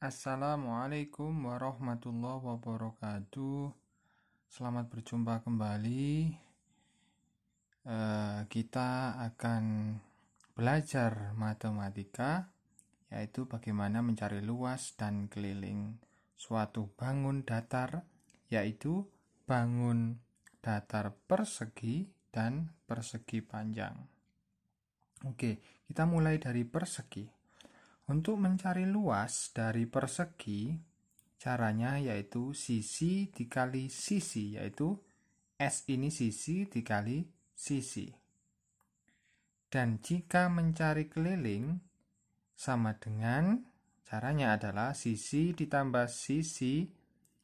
Assalamualaikum warahmatullahi wabarakatuh. Selamat berjumpa kembali. Eh, kita akan belajar matematika, yaitu bagaimana mencari luas dan keliling suatu bangun datar, yaitu bangun datar persegi dan persegi panjang. Oke, kita mulai dari persegi untuk mencari luas dari persegi, caranya yaitu sisi dikali sisi, yaitu S ini sisi dikali sisi. Dan jika mencari keliling, sama dengan caranya adalah sisi ditambah sisi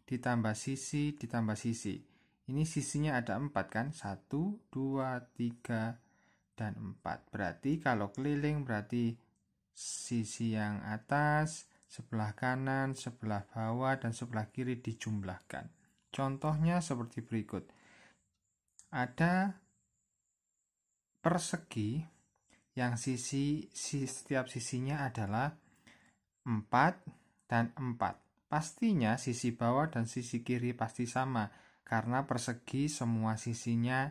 ditambah sisi ditambah sisi. Ini sisinya ada 4 kan? 1, 2, 3, dan 4. Berarti kalau keliling berarti sisi yang atas, sebelah kanan, sebelah bawah, dan sebelah kiri dijumlahkan. Contohnya seperti berikut. Ada persegi yang sisi, setiap sisinya adalah 4 dan 4. Pastinya sisi bawah dan sisi kiri pasti sama karena persegi semua sisinya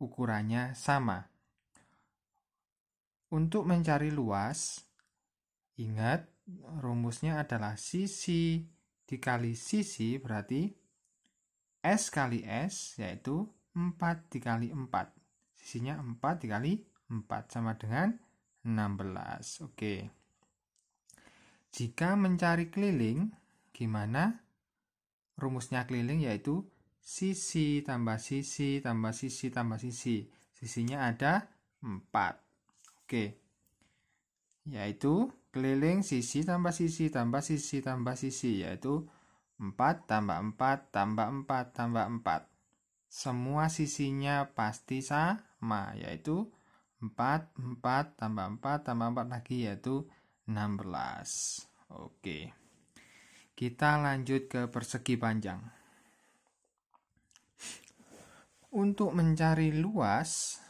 ukurannya sama. Untuk mencari luas, ingat rumusnya adalah sisi dikali sisi berarti S kali S yaitu 4 dikali 4. Sisinya 4 dikali 4 sama dengan 16. Oke. Jika mencari keliling, gimana? Rumusnya keliling yaitu sisi tambah sisi tambah sisi tambah sisi. Sisinya ada 4. Oke. yaitu keliling sisi tambah sisi tambah sisi tambah sisi yaitu 4 tambah 4 tambah 4 tambah 4 semua sisinya pasti sama yaitu 4 4 tambah 4 tambah 4 lagi yaitu 16 oke kita lanjut ke persegi panjang untuk mencari luas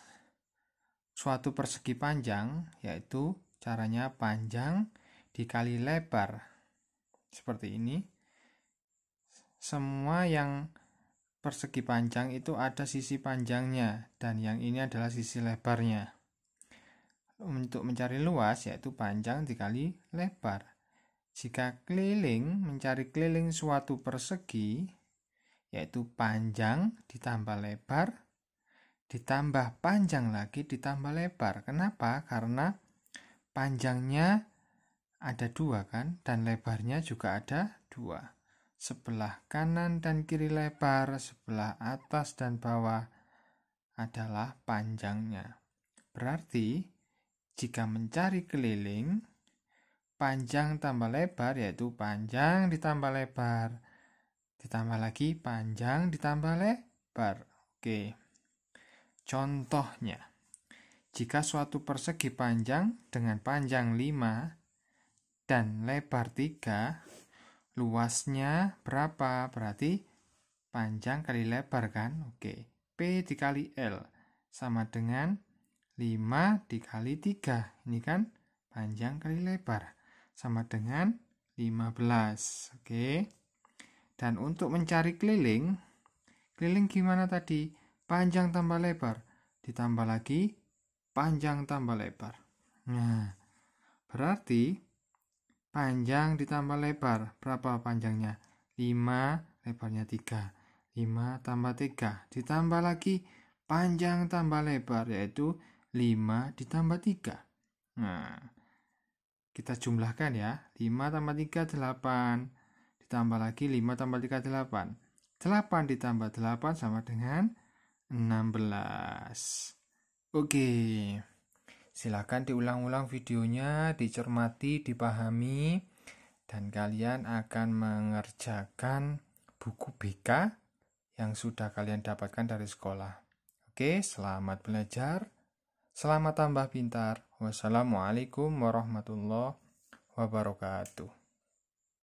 suatu persegi panjang, yaitu caranya panjang dikali lebar. Seperti ini. Semua yang persegi panjang itu ada sisi panjangnya dan yang ini adalah sisi lebarnya. Untuk mencari luas yaitu panjang dikali lebar. Jika keliling mencari keliling suatu persegi yaitu panjang ditambah lebar ditambah panjang lagi ditambah lebar. Kenapa? Karena panjangnya ada dua kan dan lebarnya juga ada dua. Sebelah kanan dan kiri lebar, sebelah atas dan bawah adalah panjangnya. Berarti jika mencari keliling panjang tambah lebar yaitu panjang ditambah lebar ditambah lagi panjang ditambah lebar. Oke. Okay. Contohnya, jika suatu persegi panjang dengan panjang 5 dan lebar 3, luasnya berapa? Berarti panjang kali lebar kan? Oke, P dikali L sama dengan 5 dikali 3. Ini kan panjang kali lebar sama dengan 15. Oke. Dan untuk mencari keliling, keliling gimana tadi? panjang tambah lebar ditambah lagi panjang tambah lebar. Nah, berarti panjang ditambah lebar berapa panjangnya? 5 lebarnya 3. 5 tambah 3 ditambah lagi panjang tambah lebar yaitu 5 ditambah 3. Nah, kita jumlahkan ya. 5 tambah 3 8 ditambah lagi 5 tambah 3 8. 8 ditambah 8 sama dengan 16. Oke. silakan diulang-ulang videonya, dicermati, dipahami dan kalian akan mengerjakan buku BK yang sudah kalian dapatkan dari sekolah. Oke, selamat belajar. Selamat tambah pintar. Wassalamualaikum warahmatullahi wabarakatuh.